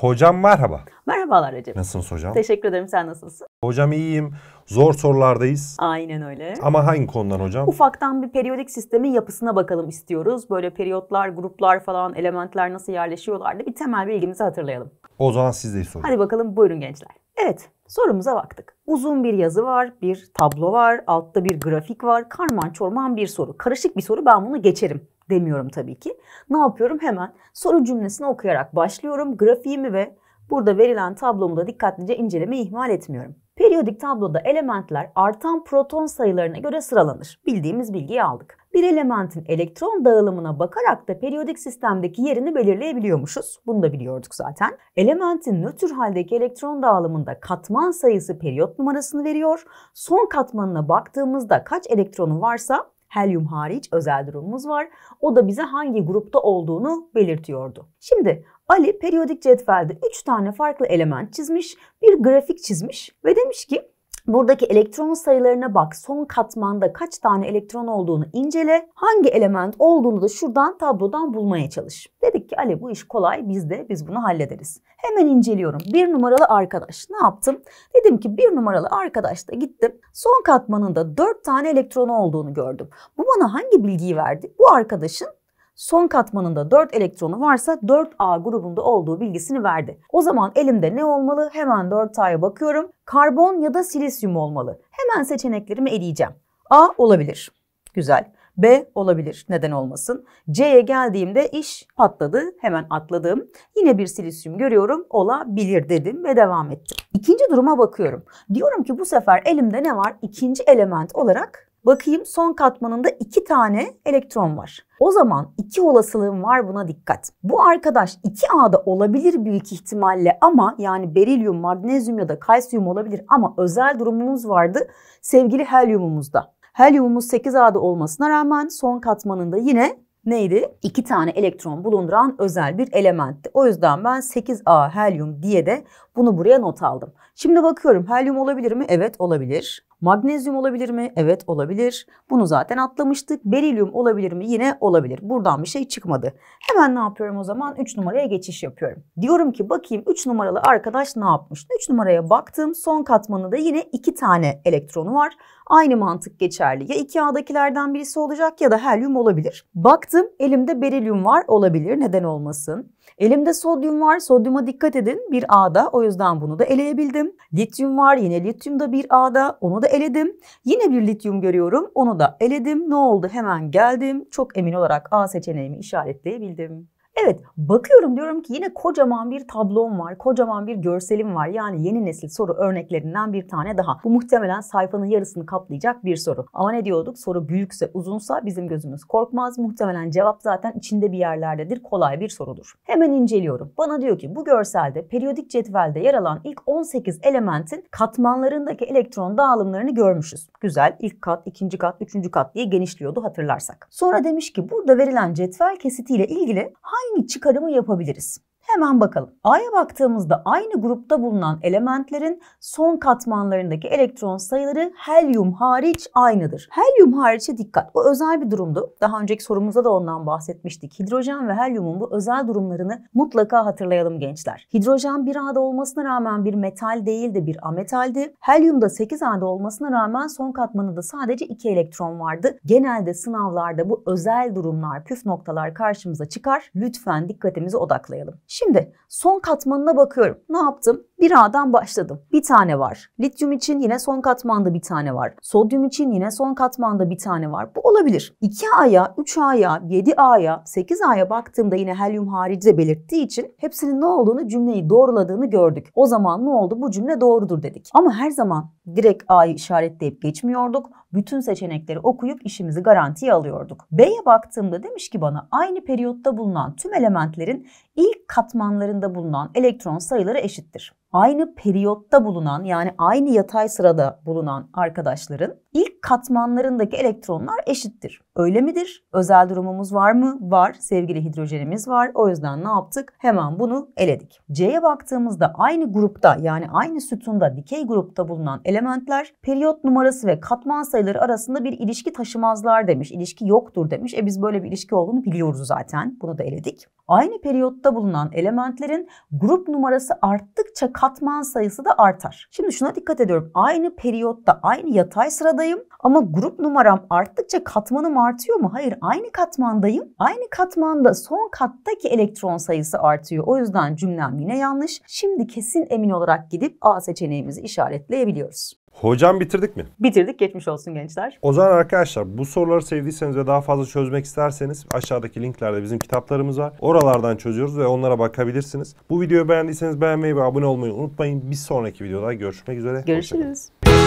Hocam merhaba. Merhabalar Recep. Nasılsınız hocam? Teşekkür ederim. Sen nasılsın? Hocam iyiyim. Zor sorulardayız. Aynen öyle. Ama hangi konudan hocam? Ufaktan bir periyodik sistemin yapısına bakalım istiyoruz. Böyle periyotlar, gruplar falan, elementler nasıl yerleşiyorlar da bir temel bilgimizi hatırlayalım. O zaman siz de hocam. Hadi bakalım buyurun gençler. Evet sorumuza baktık. Uzun bir yazı var, bir tablo var, altta bir grafik var. Karman çorman bir soru. Karışık bir soru ben bunu geçerim demiyorum tabii ki. Ne yapıyorum? Hemen soru cümlesini okuyarak başlıyorum. Grafiğimi ve burada verilen tablomu da dikkatlice incelemeyi ihmal etmiyorum. Periyodik tabloda elementler artan proton sayılarına göre sıralanır. Bildiğimiz bilgiyi aldık. Bir elementin elektron dağılımına bakarak da periyodik sistemdeki yerini belirleyebiliyormuşuz. Bunu da biliyorduk zaten. Elementin nötr haldeki elektron dağılımında katman sayısı periyot numarasını veriyor. Son katmanına baktığımızda kaç elektronu varsa Helyum hariç özel durumumuz var. O da bize hangi grupta olduğunu belirtiyordu. Şimdi Ali periyodik cetvelde 3 tane farklı element çizmiş, bir grafik çizmiş ve demiş ki Buradaki elektron sayılarına bak. Son katmanda kaç tane elektron olduğunu incele. Hangi element olduğunu da şuradan tablodan bulmaya çalış. Dedik ki Ali bu iş kolay biz de biz bunu hallederiz. Hemen inceliyorum. Bir numaralı arkadaş ne yaptım? Dedim ki bir numaralı arkadaş da gittim. Son katmanında 4 tane elektron olduğunu gördüm. Bu bana hangi bilgiyi verdi? Bu arkadaşın son katmanında 4 elektronu varsa 4A grubunda olduğu bilgisini verdi. O zaman elimde ne olmalı? Hemen 4A'ya bakıyorum. Karbon ya da silisyum olmalı. Hemen seçeneklerimi eleyeceğim. A olabilir. Güzel. B olabilir. Neden olmasın? C'ye geldiğimde iş patladı. Hemen atladım. Yine bir silisyum görüyorum. Olabilir dedim ve devam ettim. İkinci duruma bakıyorum. Diyorum ki bu sefer elimde ne var? İkinci element olarak Bakayım son katmanında iki tane elektron var. O zaman iki olasılığım var buna dikkat. Bu arkadaş iki ada olabilir büyük ihtimalle ama yani berilyum, magnezyum ya da kalsiyum olabilir ama özel durumumuz vardı sevgili helyumumuzda. Helyumumuz 8A'da olmasına rağmen son katmanında yine neydi? İki tane elektron bulunduran özel bir elementti. O yüzden ben 8A helyum diye de bunu buraya not aldım. Şimdi bakıyorum helyum olabilir mi? Evet olabilir. Magnezyum olabilir mi? Evet olabilir. Bunu zaten atlamıştık. Berilyum olabilir mi? Yine olabilir. Buradan bir şey çıkmadı. Hemen ne yapıyorum o zaman? 3 numaraya geçiş yapıyorum. Diyorum ki bakayım 3 numaralı arkadaş ne yapmış? 3 numaraya baktım. Son katmanında yine 2 tane elektronu var. Aynı mantık geçerli. Ya iki adakilerden birisi olacak ya da helyum olabilir. Baktım elimde berilyum var olabilir neden olmasın. Elimde sodyum var. Sodyuma dikkat edin. Bir A'da. O yüzden bunu da eleyebildim. Lityum var. Yine lityum da bir A'da. Onu da eledim. Yine bir lityum görüyorum. Onu da eledim. Ne oldu? Hemen geldim. Çok emin olarak A seçeneğimi işaretleyebildim. Evet bakıyorum diyorum ki yine kocaman bir tablom var, kocaman bir görselim var. Yani yeni nesil soru örneklerinden bir tane daha. Bu muhtemelen sayfanın yarısını kaplayacak bir soru. Ama ne diyorduk? Soru büyükse, uzunsa bizim gözümüz korkmaz. Muhtemelen cevap zaten içinde bir yerlerdedir. Kolay bir sorudur. Hemen inceliyorum. Bana diyor ki bu görselde periyodik cetvelde yer alan ilk 18 elementin katmanlarındaki elektron dağılımlarını görmüşüz. Güzel. İlk kat, ikinci kat, üçüncü kat diye genişliyordu hatırlarsak. Sonra demiş ki burada verilen cetvel kesitiyle ilgili hangi hangi çıkarımı yapabiliriz? Hemen bakalım. A'ya baktığımızda aynı grupta bulunan elementlerin son katmanlarındaki elektron sayıları helyum hariç aynıdır. Helyum hariçe dikkat. Bu özel bir durumdu. Daha önceki sorumuzda da ondan bahsetmiştik. Hidrojen ve helyumun bu özel durumlarını mutlaka hatırlayalım gençler. Hidrojen bir A'da olmasına rağmen bir metal değil de bir ametaldi. Helyum da 8 A'da olmasına rağmen son katmanında sadece 2 elektron vardı. Genelde sınavlarda bu özel durumlar, püf noktalar karşımıza çıkar. Lütfen dikkatimizi odaklayalım. Şimdi son katmanına bakıyorum. Ne yaptım? Bir A'dan başladım. Bir tane var. Lityum için yine son katmanda bir tane var. Sodyum için yine son katmanda bir tane var. Bu olabilir. 2A'ya, 3A'ya, 7A'ya, 8A'ya baktığımda yine helyum harici belirttiği için hepsinin ne olduğunu cümleyi doğruladığını gördük. O zaman ne oldu? Bu cümle doğrudur dedik. Ama her zaman direkt A'yı işaretleyip geçmiyorduk. Bütün seçenekleri okuyup işimizi garantiye alıyorduk. B'ye baktığımda demiş ki bana aynı periyotta bulunan tüm elementlerin ilk katmanlarında bulunan elektron sayıları eşittir aynı periyotta bulunan yani aynı yatay sırada bulunan arkadaşların ilk katmanlarındaki elektronlar eşittir. Öyle midir? Özel durumumuz var mı? Var. Sevgili hidrojenimiz var. O yüzden ne yaptık? Hemen bunu eledik. C'ye baktığımızda aynı grupta yani aynı sütunda dikey grupta bulunan elementler periyot numarası ve katman sayıları arasında bir ilişki taşımazlar demiş. İlişki yoktur demiş. E biz böyle bir ilişki olduğunu biliyoruz zaten. Bunu da eledik. Aynı periyotta bulunan elementlerin grup numarası arttıkça katman sayısı da artar. Şimdi şuna dikkat ediyorum. Aynı periyotta aynı yatay sıradayım ama grup numaram arttıkça katmanım artıyor mu? Hayır aynı katmandayım. Aynı katmanda son kattaki elektron sayısı artıyor. O yüzden cümlem yine yanlış. Şimdi kesin emin olarak gidip A seçeneğimizi işaretleyebiliyoruz. Hocam bitirdik mi? Bitirdik. Geçmiş olsun gençler. O zaman arkadaşlar bu soruları sevdiyseniz ve daha fazla çözmek isterseniz aşağıdaki linklerde bizim kitaplarımız var. Oralardan çözüyoruz ve onlara bakabilirsiniz. Bu videoyu beğendiyseniz beğenmeyi ve abone olmayı unutmayın. Bir sonraki videoda görüşmek üzere. Görüşürüz. Hoşçakalın.